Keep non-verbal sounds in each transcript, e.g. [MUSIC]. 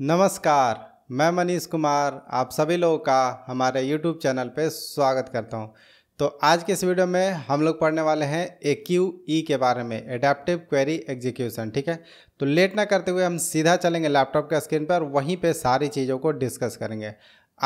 नमस्कार मैं मनीष कुमार आप सभी लोगों का हमारे YouTube चैनल पर स्वागत करता हूं। तो आज के इस वीडियो में हम लोग पढ़ने वाले हैं ए क्यू ई के बारे में एडेप्टिव क्वेरी एग्जीक्यूशन ठीक है तो लेट ना करते हुए हम सीधा चलेंगे लैपटॉप के स्क्रीन पर वहीं पे सारी चीज़ों को डिस्कस करेंगे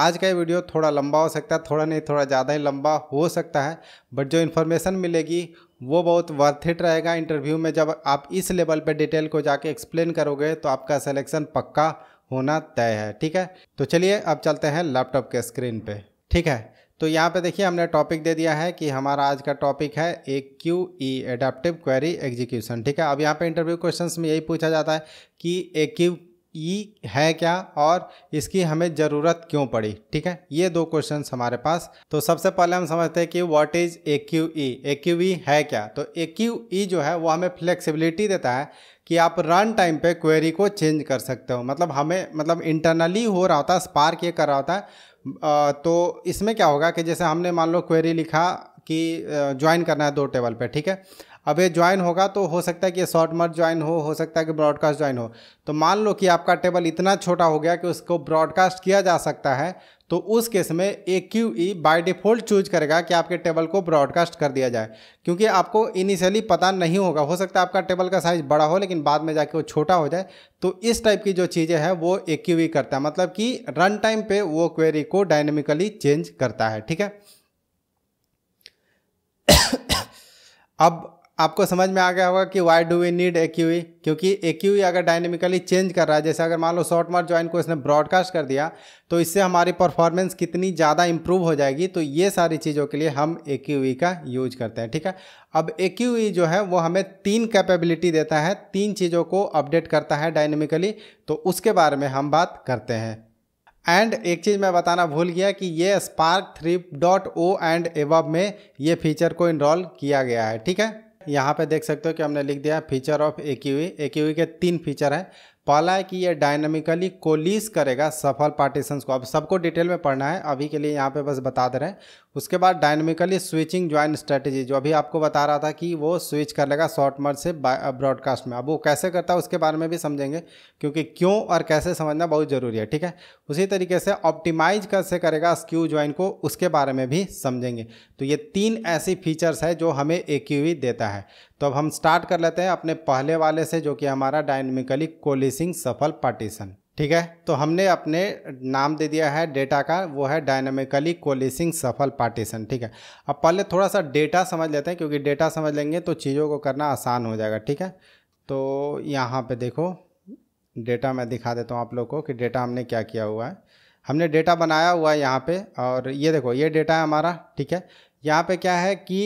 आज का ये वीडियो थोड़ा लंबा हो सकता है थोड़ा नहीं थोड़ा ज़्यादा ही लंबा हो सकता है बट जो इन्फॉर्मेशन मिलेगी वो बहुत वर्थ इट रहेगा इंटरव्यू में जब आप इस लेवल पे डिटेल को जाके एक्सप्लेन करोगे तो आपका सिलेक्शन पक्का होना तय है ठीक है तो चलिए अब चलते हैं लैपटॉप के स्क्रीन पे ठीक है तो यहाँ पे देखिए हमने टॉपिक दे दिया है कि हमारा आज का टॉपिक है A Q E adaptive query execution ठीक है अब यहाँ पे इंटरव्यू क्वेश्चंस में यही पूछा जाता है कि ए क्यू ई है क्या और इसकी हमें ज़रूरत क्यों पड़ी ठीक है ये दो क्वेश्चन हमारे पास तो सबसे पहले हम समझते हैं कि what is A Q E A Q E है क्या तो ए क्यू ई जो है वो हमें फ्लेक्सिबिलिटी देता है कि आप रन टाइम पे क्वेरी को चेंज कर सकते हो मतलब हमें मतलब इंटरनली हो रहा होता है स्पार्क ये कर रहा होता है तो इसमें क्या होगा कि जैसे हमने मान लो क्वेरी लिखा कि ज्वाइन करना है दो टेबल पे ठीक है अब ये ज्वाइन होगा तो हो सकता है कि शॉर्ट मर्ज ज्वाइन हो हो सकता है कि ब्रॉडकास्ट ज्वाइन हो तो मान लो कि आपका टेबल इतना छोटा हो गया कि उसको ब्रॉडकास्ट किया जा सकता है तो उस केस में A Q E by default choose करेगा कि आपके टेबल को ब्रॉडकास्ट कर दिया जाए क्योंकि आपको इनिशियली पता नहीं होगा हो सकता है आपका टेबल का साइज़ बड़ा हो लेकिन बाद में जाके वो छोटा हो जाए तो इस टाइप की जो चीज़ें हैं वो ए क्यू ई करता है मतलब कि रन टाइम पे वो क्वेरी को डायनेमिकली चेंज करता है ठीक है [COUGHS] अब आपको समझ में आ गया होगा कि why do we need A क्योंकि ए e अगर डायनेमिकली चेंज कर रहा है जैसे अगर मान लो शॉर्ट मार्क ज्वाइन को इसने ब्रॉडकास्ट कर दिया तो इससे हमारी परफॉर्मेंस कितनी ज़्यादा इंप्रूव हो जाएगी तो ये सारी चीज़ों के लिए हम ए e का यूज करते हैं ठीक है अब ए e जो है वो हमें तीन कैपेबिलिटी देता है तीन चीज़ों को अपडेट करता है डायनेमिकली तो उसके बारे में हम बात करते हैं एंड एक चीज़ मैं बताना भूल गया कि ये Spark three dot O and एवब में ये फीचर को इनरोल किया गया है ठीक है यहाँ पे देख सकते हो कि हमने लिख दिया फीचर ऑफ ए के तीन फीचर है पहला है कि ये डायनामिकली कोलिस करेगा सफल पार्टीशंस को अब सबको डिटेल में पढ़ना है अभी के लिए यहाँ पे बस बता दे रहे हैं उसके बाद डायनामिकली स्विचिंग ज्वाइन स्ट्रेटेजी जो अभी आपको बता रहा था कि वो स्विच कर लेगा शॉर्ट मर्ज से ब्रॉडकास्ट uh, में अब वो कैसे करता है उसके बारे में भी समझेंगे क्योंकि क्यों और कैसे समझना बहुत ज़रूरी है ठीक है उसी तरीके से ऑप्टिमाइज कैसे करेगा स्क्यू ज्वाइन को उसके बारे में भी समझेंगे तो ये तीन ऐसी फीचर्स है जो हमें ए देता है तो अब हम स्टार्ट कर लेते हैं अपने पहले वाले से जो कि हमारा डायनेमिकली कोलिसिंग सफल पार्टीशन ठीक है तो हमने अपने नाम दे दिया है डेटा का वो है डायनामिकली कोलिसिंग सफल पार्टीशन ठीक है अब पहले थोड़ा सा डेटा समझ लेते हैं क्योंकि डेटा समझ लेंगे तो चीज़ों को करना आसान हो जाएगा ठीक है तो यहाँ पे देखो डेटा मैं दिखा देता हूँ आप लोग को कि डेटा हमने क्या किया हुआ है हमने डेटा बनाया हुआ है यहाँ पर और ये देखो ये डेटा है हमारा ठीक है यहाँ पर क्या है कि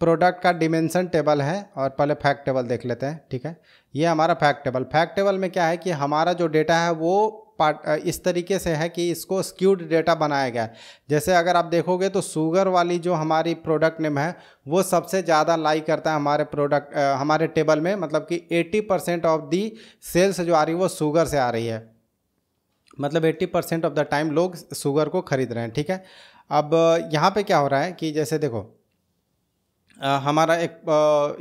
प्रोडक्ट का डिमेंशन टेबल है और पहले फैक्ट टेबल देख लेते हैं ठीक है ये हमारा फैक्ट टेबल फैक्ट टेबल में क्या है कि हमारा जो डेटा है वो पार्ट इस तरीके से है कि इसको स्क्यूड डेटा बनाया गया है जैसे अगर आप देखोगे तो शुगर वाली जो हमारी प्रोडक्ट नेम है वो सबसे ज़्यादा लाई करता है हमारे प्रोडक्ट हमारे टेबल में मतलब कि 80 परसेंट ऑफ दी सेल्स जो आ रही है वो शुगर से आ रही है मतलब 80 परसेंट ऑफ द टाइम लोग शुगर को खरीद रहे हैं ठीक है अब यहाँ पे क्या हो रहा है कि जैसे देखो हमारा एक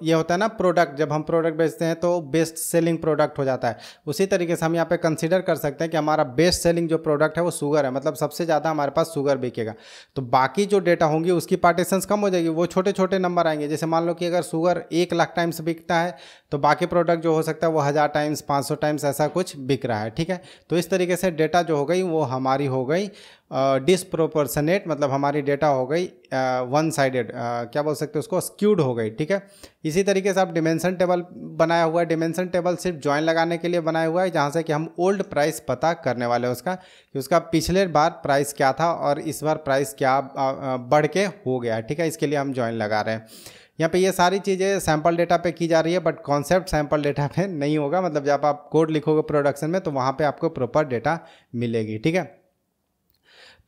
ये होता है ना प्रोडक्ट जब हम प्रोडक्ट बेचते हैं तो बेस्ट सेलिंग प्रोडक्ट हो जाता है उसी तरीके से हम यहाँ पे कंसिडर कर सकते हैं कि हमारा बेस्ट सेलिंग जो प्रोडक्ट है वो शुगर है मतलब सबसे ज़्यादा हमारे पास शुगर बिकेगा तो बाकी जो डेटा होंगी उसकी पार्टीशंस कम हो जाएगी वो छोटे छोटे नंबर आएंगे जैसे मान लो कि अगर शुगर एक लाख टाइम्स बिकता है तो बाकी प्रोडक्ट जो हो सकता है वो हज़ार टाइम्स पाँच टाइम्स ऐसा कुछ बिक रहा है ठीक है तो इस तरीके से डेटा जो हो गई वो हमारी हो गई डिसप्रोपोर्सनेट मतलब हमारी डेटा हो गई वन साइडेड क्या बोल सकते हैं उसको स्क्यूड हो गई ठीक है इसी तरीके से आप डिमेंशन टेबल बनाया हुआ है डिमेंशन टेबल सिर्फ ज्वाइन लगाने के लिए बनाया हुआ है जहाँ से कि हम ओल्ड प्राइस पता करने वाले हैं उसका कि उसका पिछले बार प्राइस क्या था और इस बार प्राइस क्या बढ़ के हो गया ठीक है इसके लिए हम ज्वाइन लगा रहे हैं यहाँ पे ये सारी चीज़ें सैंपल डेटा पे की जा रही है बट कॉन्सेप्ट सैंपल डेटा पे नहीं होगा मतलब जब आप कोड लिखोगे प्रोडक्शन में तो वहाँ पे आपको प्रॉपर डेटा मिलेगी ठीक है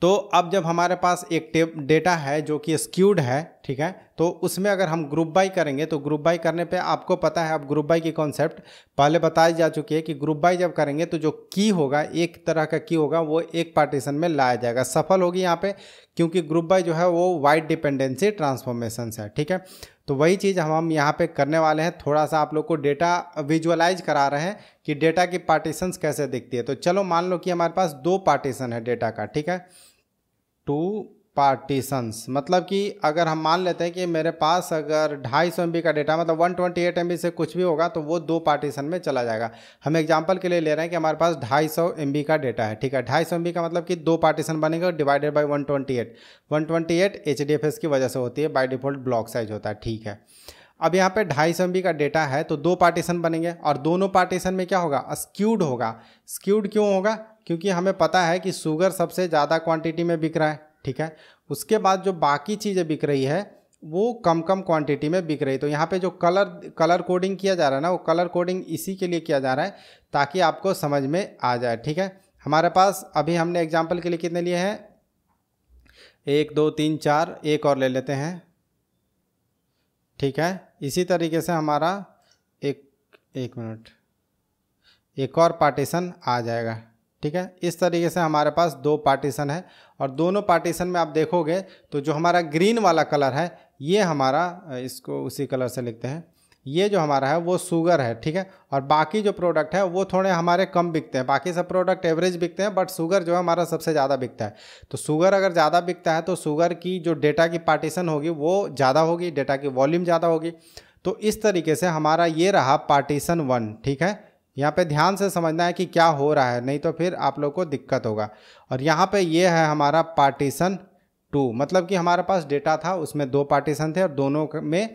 तो अब जब हमारे पास एक डेटा है जो कि स्क्यूड है ठीक है तो उसमें अगर हम ग्रुप बाई करेंगे तो ग्रुप बाई करने पे आपको पता है अब ग्रुप बाई की कॉन्सेप्ट पहले बताई जा चुकी है कि ग्रुप बाई जब करेंगे तो जो की होगा एक तरह का की होगा वो एक पार्टीशन में लाया जाएगा सफल होगी यहाँ पे क्योंकि ग्रुप बाई जो है वो वाइड डिपेंडेंसी ट्रांसफॉर्मेशन है ठीक है तो वही चीज़ हम हम यहाँ पे करने वाले हैं थोड़ा सा आप लोग को डेटा विजुअलाइज करा रहे हैं कि डेटा की पार्टीशंस कैसे दिखती है तो चलो मान लो कि हमारे पास दो पार्टीशन है डेटा का ठीक है टू पार्टीशंस मतलब कि अगर हम मान लेते हैं कि मेरे पास अगर ढाई सौ का डेटा मतलब वन ट्वेंटी एट से कुछ भी होगा तो वो दो पार्टीशन में चला जाएगा हम एग्जांपल के लिए ले रहे हैं कि हमारे पास ढाई सौ का डेटा है ठीक है ढाई सौ का मतलब कि दो पार्टीशन बनेगा divided by one twenty eight one twenty eight H की वजह से होती है बाई डिफ़ॉल्ट ब्लॉक साइज होता है ठीक है अब यहाँ पे ढाई सौ का डेटा है तो दो पार्टीशन बनेंगे और दोनों पार्टीशन में क्या होगा स्क्यूड होगा स्क्यूड क्यों होगा क्योंकि हमें पता है कि शुगर सबसे ज़्यादा क्वांटिटी में बिक रहा है ठीक है उसके बाद जो बाकी चीज़ें बिक रही है वो कम कम क्वांटिटी में बिक रही तो यहाँ पे जो कलर कलर कोडिंग किया जा रहा है ना वो कलर कोडिंग इसी के लिए किया जा रहा है ताकि आपको समझ में आ जाए ठीक है हमारे पास अभी हमने एग्जाम्पल के लिए कितने लिए हैं एक दो तीन चार एक और ले लेते हैं ठीक है इसी तरीके से हमारा एक एक मिनट एक और पार्टीशन आ जाएगा ठीक है इस तरीके से हमारे पास दो पार्टीशन है और दोनों पार्टीशन में आप देखोगे तो जो हमारा ग्रीन वाला कलर है ये हमारा इसको उसी कलर से लिखते हैं ये जो हमारा है वो शुगर है ठीक है और बाकी जो प्रोडक्ट है वो थोड़े हमारे कम बिकते हैं बाकी सब प्रोडक्ट एवरेज बिकते हैं बट शुगर जो है हमारा सबसे ज़्यादा बिकता है तो शुगर अगर ज़्यादा बिकता है तो शुगर की जो डेटा की पार्टीशन होगी वो ज़्यादा होगी डेटा की वॉल्यूम ज़्यादा होगी तो इस तरीके से हमारा ये रहा पार्टीशन वन ठीक है यहाँ पे ध्यान से समझना है कि क्या हो रहा है नहीं तो फिर आप लोग को दिक्कत होगा और यहाँ पे ये है हमारा पार्टीशन टू मतलब कि हमारे पास डेटा था उसमें दो पार्टीशन थे और दोनों में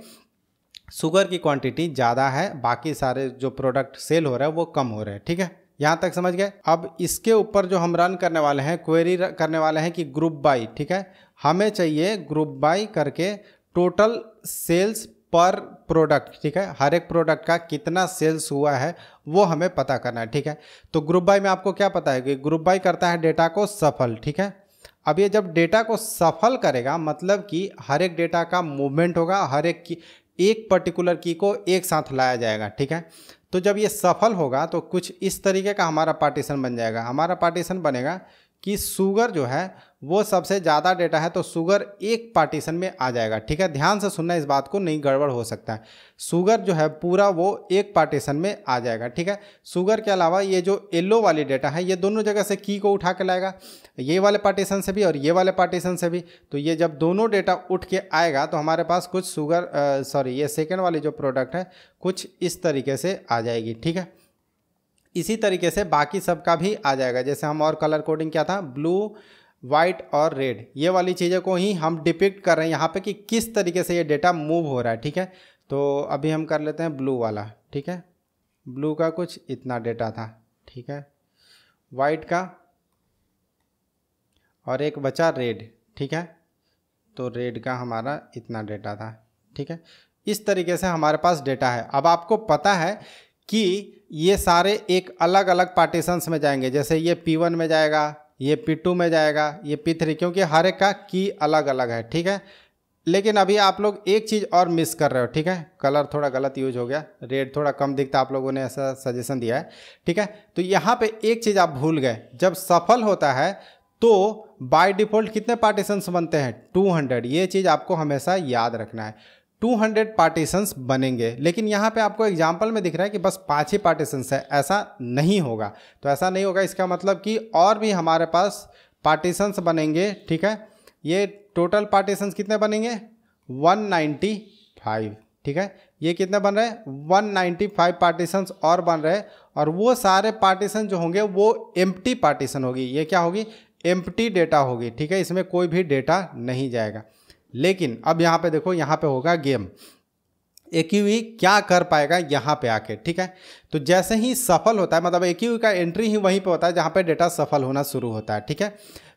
शुगर की क्वांटिटी ज़्यादा है बाकी सारे जो प्रोडक्ट सेल हो रहे हैं वो कम हो रहे हैं ठीक है यहाँ तक समझ गए अब इसके ऊपर जो हम रन करने वाले हैं क्वेरी करने वाले हैं कि ग्रुप बाई ठीक है हमें चाहिए ग्रुप बाई करके टोटल सेल्स पर प्रोडक्ट ठीक है हर एक प्रोडक्ट का कितना सेल्स हुआ है वो हमें पता करना है ठीक है तो ग्रुप बाई में आपको क्या पता है कि ग्रुप बाई करता है डेटा को सफल ठीक है अब ये जब डेटा को सफल करेगा मतलब कि हर एक डेटा का मूवमेंट होगा हर एक की एक पर्टिकुलर की को एक साथ लाया जाएगा ठीक है तो जब ये सफल होगा तो कुछ इस तरीके का हमारा पार्टीशन बन जाएगा हमारा पार्टीशन बनेगा कि सुगर जो है वो सबसे ज़्यादा डेटा है तो शुगर एक पार्टीशन में आ जाएगा ठीक है ध्यान से सुनना इस बात को नहीं गड़बड़ हो सकता है शुगर जो है पूरा वो एक पार्टीशन में आ जाएगा ठीक है शुगर के अलावा ये जो येलो वाली डेटा है ये दोनों जगह से की को उठा के लाएगा ये वाले पार्टीशन से भी और ये वाले पार्टीशन से भी तो ये जब दोनों डेटा उठ के आएगा तो हमारे पास कुछ शुगर सॉरी ये सेकेंड वाली जो प्रोडक्ट है कुछ इस तरीके से आ जाएगी ठीक है इसी तरीके से बाकी सब का भी आ जाएगा जैसे हम और कलर कोडिंग क्या था ब्लू वाइट और रेड ये वाली चीज़ों को ही हम डिपिक्ट कर रहे हैं यहाँ पे कि किस तरीके से ये डेटा मूव हो रहा है ठीक है तो अभी हम कर लेते हैं ब्लू वाला ठीक है ब्लू का कुछ इतना डेटा था ठीक है वाइट का और एक बचा रेड ठीक है तो रेड का हमारा इतना डेटा था ठीक है इस तरीके से हमारे पास डेटा है अब आपको पता है कि ये सारे एक अलग अलग पार्टीशंस में जाएंगे जैसे ये P1 में जाएगा ये P2 में जाएगा ये पी थ्री क्योंकि हर एक का की अलग अलग है ठीक है लेकिन अभी आप लोग एक चीज़ और मिस कर रहे हो ठीक है कलर थोड़ा गलत यूज हो गया रेड थोड़ा कम दिखता आप लोगों ने ऐसा सजेशन दिया है ठीक है तो यहाँ पे एक चीज़ आप भूल गए जब सफल होता है तो बाय डिफ़ॉल्ट कितने पार्टीशंस बनते हैं 200 ये चीज़ आपको हमेशा याद रखना है 200 पार्टीशंस बनेंगे लेकिन यहाँ पे आपको एग्जाम्पल में दिख रहा है कि बस पाँच ही पार्टीशंस है ऐसा नहीं होगा तो ऐसा नहीं होगा इसका मतलब कि और भी हमारे पास पार्टीशंस बनेंगे ठीक है ये टोटल पार्टीशंस कितने बनेंगे 195 ठीक है ये कितने बन रहे हैं 195 पार्टीशंस और बन रहे और वो सारे पार्टीशन जो होंगे वो एम्प्टी पार्टीशन होगी ये क्या होगी एम्प्टी डेटा होगी ठीक है इसमें कोई भी डेटा नहीं जाएगा लेकिन अब यहाँ पे देखो यहाँ पे होगा गेम एक्यूई e क्या कर पाएगा यहाँ पे आके ठीक है तो जैसे ही सफल होता है मतलब एक्यूई e का एंट्री ही वहीं पे होता है जहाँ पे डेटा सफल होना शुरू होता है ठीक है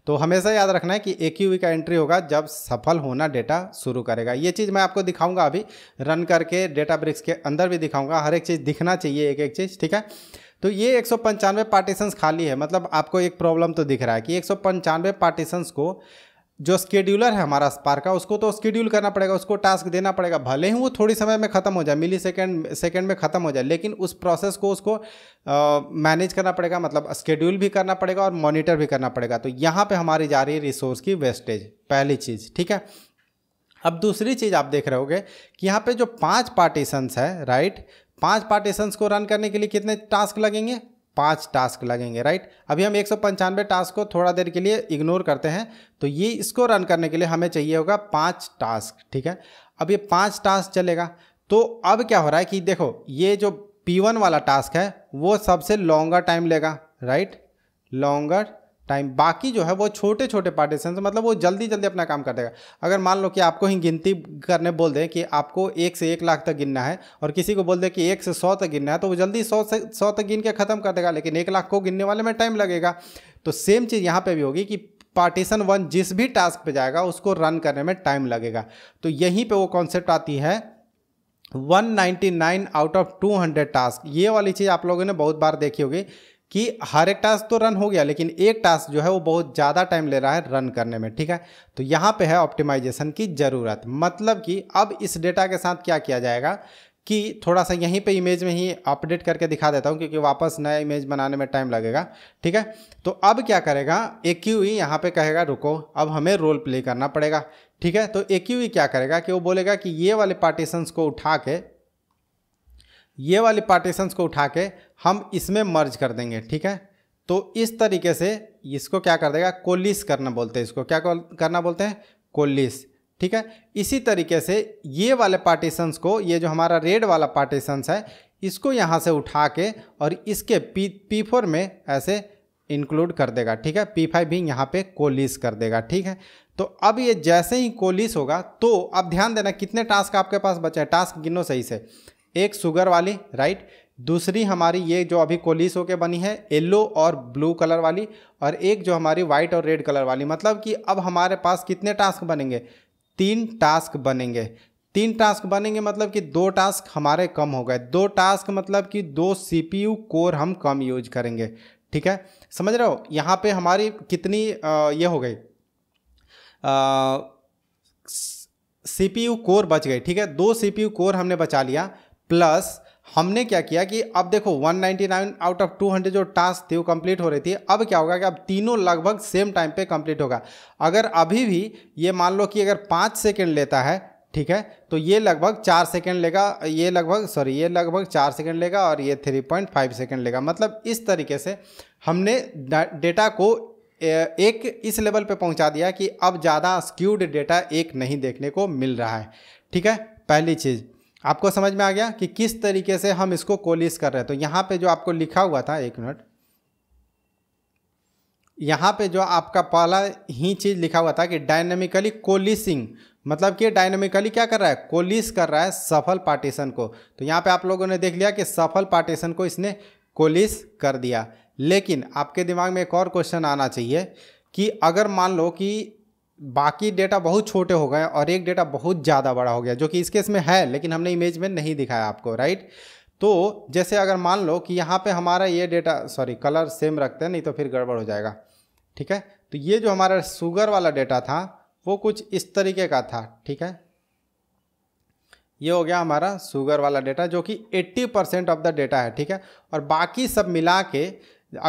तो हमेशा याद रखना है कि एक्यूई e का एंट्री होगा जब सफल होना डेटा शुरू करेगा ये चीज़ मैं आपको दिखाऊंगा अभी रन करके डेटा ब्रिक्स के अंदर भी दिखाऊंगा हर एक चीज़ दिखना चाहिए एक एक चीज़ ठीक है तो ये एक सौ पार्टीशंस खाली है मतलब आपको एक प्रॉब्लम तो दिख रहा है कि एक सौ पार्टीशंस को जो स्केड्यूलर है हमारा स्पार का उसको तो स्केड्यूल करना पड़ेगा उसको टास्क देना पड़ेगा भले ही वो थोड़ी समय में ख़त्म हो जाए मिली सेकेंड सेकेंड में ख़त्म हो जाए लेकिन उस प्रोसेस को उसको मैनेज करना पड़ेगा मतलब स्केड्यूल भी करना पड़ेगा और मॉनिटर भी करना पड़ेगा तो यहाँ पर हमारी जा रही है रिसोर्स की वेस्टेज पहली चीज़ ठीक है अब दूसरी चीज़ आप देख रहे होगे कि यहाँ पे जो पांच पार्टीशंस है राइट पांच पार्टीशंस को रन करने के लिए कितने टास्क लगेंगे पाँच टास्क लगेंगे राइट अभी हम एक टास्क को थोड़ा देर के लिए इग्नोर करते हैं तो ये इसको रन करने के लिए हमें चाहिए होगा पाँच टास्क ठीक है अब ये पाँच टास्क चलेगा तो अब क्या हो रहा है कि देखो ये जो P1 वाला टास्क है वो सबसे लॉन्गर टाइम लेगा राइट लॉन्गर टाइम बाकी जो है वो छोटे छोटे पार्टीशन मतलब वो जल्दी जल्दी अपना काम कर देगा अगर मान लो कि आपको ही गिनती करने बोल दें कि आपको एक से एक लाख तक गिनना है और किसी को बोल दें कि एक से सौ तक गिनना है तो वो जल्दी सौ से सौ तक गिन के ख़त्म कर देगा लेकिन एक लाख को गिनने वाले में टाइम लगेगा तो सेम चीज़ यहाँ पर भी होगी कि पार्टीशन वन जिस भी टास्क पर जाएगा उसको रन करने में टाइम लगेगा तो यहीं पर वो कॉन्सेप्ट आती है 199 आउट ऑफ 200 टास्क ये वाली चीज़ आप लोगों ने बहुत बार देखी होगी कि हर एक टास्क तो रन हो गया लेकिन एक टास्क जो है वो बहुत ज़्यादा टाइम ले रहा है रन करने में ठीक है तो यहाँ पे है ऑप्टिमाइजेशन की ज़रूरत मतलब कि अब इस डेटा के साथ क्या किया जाएगा कि थोड़ा सा यहीं पे इमेज में ही अपडेट करके दिखा देता हूँ क्योंकि वापस नया इमेज बनाने में टाइम लगेगा ठीक है तो अब क्या करेगा ए क्यू ई यहाँ पर कहेगा रुको अब हमें रोल प्ले करना पड़ेगा ठीक है तो ए क्यू ई क्या करेगा कि वो बोलेगा कि ये वाले पार्टीशंस को उठा के ये वाले पार्टीशंस को उठा के हम इसमें मर्ज कर देंगे ठीक है तो इस तरीके से इसको क्या कर देगा कोलिस करना बोलते हैं इसको क्या करना बोलते हैं कोलिस ठीक है इसी तरीके से ये वाले पार्टीशंस को ये जो हमारा रेड वाला पार्टीशंस है इसको यहाँ से उठा के और इसके पी पी फोर में ऐसे इंक्लूड कर देगा ठीक है पी फाइव भी यहाँ पे कोलिस कर देगा ठीक है तो अब ये जैसे ही कोलिस होगा तो अब ध्यान देना कितने टास्क आपके पास बचे हैं टास्क गिनो सही से एक शुगर वाली राइट दूसरी हमारी ये जो अभी कोलिस होकर बनी है येलो और ब्लू कलर वाली और एक जो हमारी वाइट और रेड कलर वाली मतलब कि अब हमारे पास कितने टास्क बनेंगे तीन टास्क बनेंगे तीन टास्क बनेंगे मतलब कि दो टास्क हमारे कम हो गए दो टास्क मतलब कि दो सीपीयू कोर हम कम यूज करेंगे ठीक है समझ रहे हो यहाँ पे हमारी कितनी आ, ये हो गई सीपीयू कोर बच गई ठीक है दो सीपीयू कोर हमने बचा लिया प्लस हमने क्या किया कि अब देखो 199 आउट ऑफ 200 जो टास्क थी वो कंप्लीट हो रही थी अब क्या होगा कि अब तीनों लगभग सेम टाइम पे कंप्लीट होगा अगर अभी भी ये मान लो कि अगर पाँच सेकेंड लेता है ठीक है तो ये लगभग चार सेकेंड लेगा ये लगभग सॉरी ये लगभग चार सेकेंड लेगा और ये थ्री पॉइंट फाइव सेकेंड लेगा मतलब इस तरीके से हमने डेटा को एक इस लेवल पे पहुंचा दिया कि अब ज़्यादा स्क्यूड डेटा एक नहीं देखने को मिल रहा है ठीक है पहली चीज़ आपको समझ में आ गया कि किस तरीके से हम इसको कोलिस कर रहे हैं तो यहाँ पे जो आपको लिखा हुआ था एक मिनट यहाँ पे जो आपका पहला ही चीज़ लिखा हुआ था कि डायनेमिकली कोलिसिंग मतलब कि डायनेमिकली क्या कर रहा है कोलिस कर रहा है सफल पार्टीशन को तो यहाँ पे आप लोगों ने देख लिया कि सफल पार्टीशन को इसने कोलिस कर दिया लेकिन आपके दिमाग में एक और क्वेश्चन आना चाहिए कि अगर मान लो कि बाकी डेटा बहुत छोटे हो गए और एक डेटा बहुत ज़्यादा बड़ा हो गया जो कि इस केस में है लेकिन हमने इमेज में नहीं दिखाया आपको राइट तो जैसे अगर मान लो कि यहाँ पे हमारा ये डेटा सॉरी कलर सेम रखते हैं नहीं तो फिर गड़बड़ हो जाएगा ठीक है तो ये जो हमारा शुगर वाला डेटा था वो कुछ इस तरीके का था ठीक है ये हो गया हमारा शुगर वाला डेटा जो कि 80 परसेंट ऑफ द डेटा है ठीक है और बाकी सब मिला के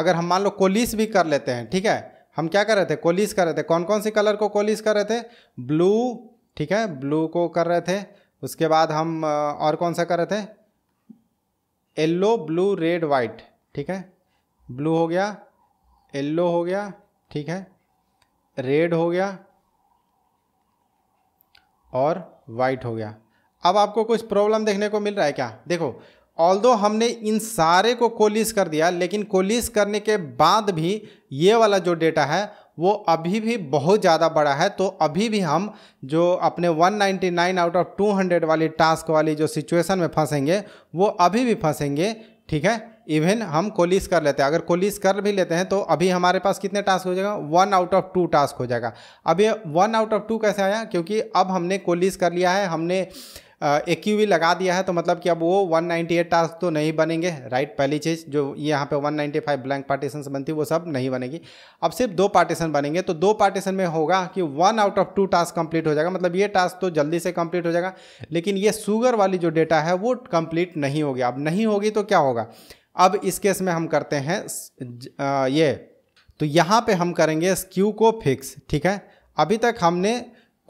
अगर हम मान लो कोलिस भी कर लेते हैं ठीक है हम क्या कर रहे थे कोलिस कर रहे थे कौन कौन से कलर को कोलिस कर रहे थे ब्लू ठीक है ब्लू को कर रहे थे उसके बाद हम और कौन सा कर रहे थे येल्लो ब्लू रेड वाइट ठीक है ब्लू हो गया येल्लो हो गया ठीक है रेड हो गया और वाइट हो गया अब आपको कुछ प्रॉब्लम देखने को मिल रहा है क्या देखो ऑल हमने इन सारे को कोलिस कर दिया लेकिन कोलिस करने के बाद भी ये वाला जो डेटा है वो अभी भी बहुत ज़्यादा बड़ा है तो अभी भी हम जो अपने 199 आउट ऑफ 200 वाली टास्क वाली जो सिचुएशन में फंसेंगे वो अभी भी फंसेंगे ठीक है इवन हम कोलिस कर लेते हैं अगर कोलिस कर भी लेते हैं तो अभी हमारे पास कितने टास्क हो जाएगा one out of two task हो जाएगा अब ये वन आउट ऑफ टू कैसे आया क्योंकि अब हमने कोलिस कर लिया है हमने एक यू लगा दिया है तो मतलब कि अब वो 198 टास्क तो नहीं बनेंगे राइट पहली चीज़ जो यहाँ पे 195 ब्लैंक पार्टीशन बनती वो सब नहीं बनेगी अब सिर्फ दो पार्टीशन बनेंगे तो दो पार्टीशन में होगा कि one out of two task complete हो जाएगा मतलब ये टास्क तो जल्दी से कंप्लीट हो जाएगा लेकिन ये शुगर वाली जो डेटा है वो कंप्लीट नहीं होगी अब नहीं होगी तो क्या होगा अब इस केस में हम करते हैं ये तो यहाँ पर हम करेंगे स्क्यू को फिक्स ठीक है अभी तक हमने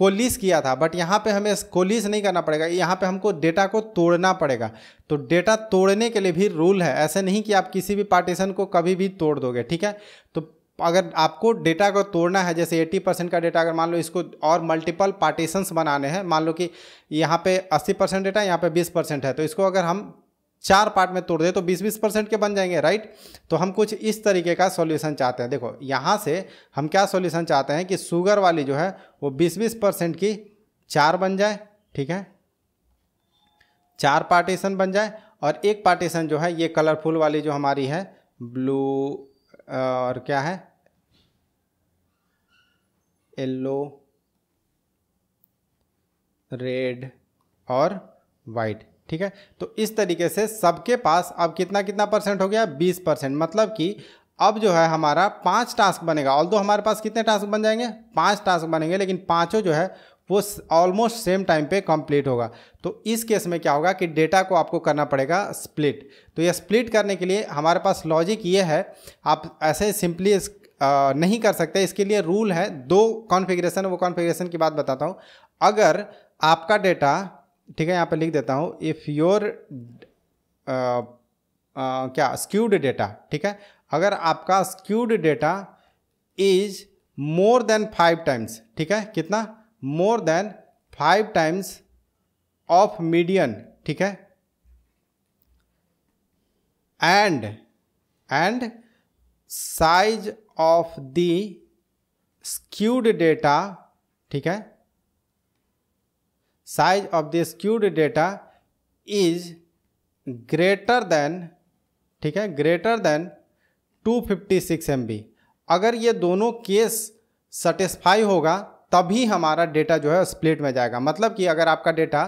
को लीस किया था बट यहाँ पे हमें को नहीं करना पड़ेगा यहाँ पे हमको डेटा को तोड़ना पड़ेगा तो डेटा तोड़ने के लिए भी रूल है ऐसे नहीं कि आप किसी भी पार्टीशन को कभी भी तोड़ दोगे ठीक है तो अगर आपको डेटा को तोड़ना है जैसे 80 परसेंट का डेटा अगर मान लो इसको और मल्टीपल पार्टीशंस बनाने हैं मान लो कि यहाँ पे 80 परसेंट डेटा यहाँ पे 20 परसेंट है तो इसको अगर हम चार पार्ट में तोड़ दे तो 20-20 परसेंट के बन जाएंगे राइट तो हम कुछ इस तरीके का सॉल्यूशन चाहते हैं देखो यहाँ से हम क्या सॉल्यूशन चाहते हैं कि शुगर वाली जो है वो 20-20 परसेंट की चार बन जाए ठीक है चार पार्टीशन बन जाए और एक पार्टीशन जो है ये कलरफुल वाली जो हमारी है ब्लू और क्या है येल्लो रेड और वाइट ठीक है तो इस तरीके से सबके पास अब कितना कितना परसेंट हो गया बीस परसेंट मतलब कि अब जो है हमारा पाँच टास्क बनेगा ऑल हमारे पास कितने टास्क बन जाएंगे पाँच टास्क बनेंगे लेकिन पाँचों जो है वो ऑलमोस्ट सेम टाइम पे कंप्लीट होगा तो इस केस में क्या होगा कि डेटा को आपको करना पड़ेगा स्प्लिट तो ये स्प्लिट करने के लिए हमारे पास लॉजिक ये है आप ऐसे सिंपली नहीं कर सकते इसके लिए रूल है दो कॉन्फ़िगरेशन वो कॉन्फ़िगरेशन की बात बताता हूँ अगर आपका डेटा ठीक है यहाँ पर लिख देता हूँ इफ़ योर uh, uh, क्या स्क्यूड डेटा ठीक है अगर आपका skewed data is more than five times ठीक है कितना more than five times of median ठीक है and and size of the skewed data ठीक है size of the skewed data is greater than ठीक है greater than 256 MB अगर ये दोनों केस सेटिस्फाई होगा तभी हमारा डेटा जो है स्प्लिट में जाएगा मतलब कि अगर आपका डेटा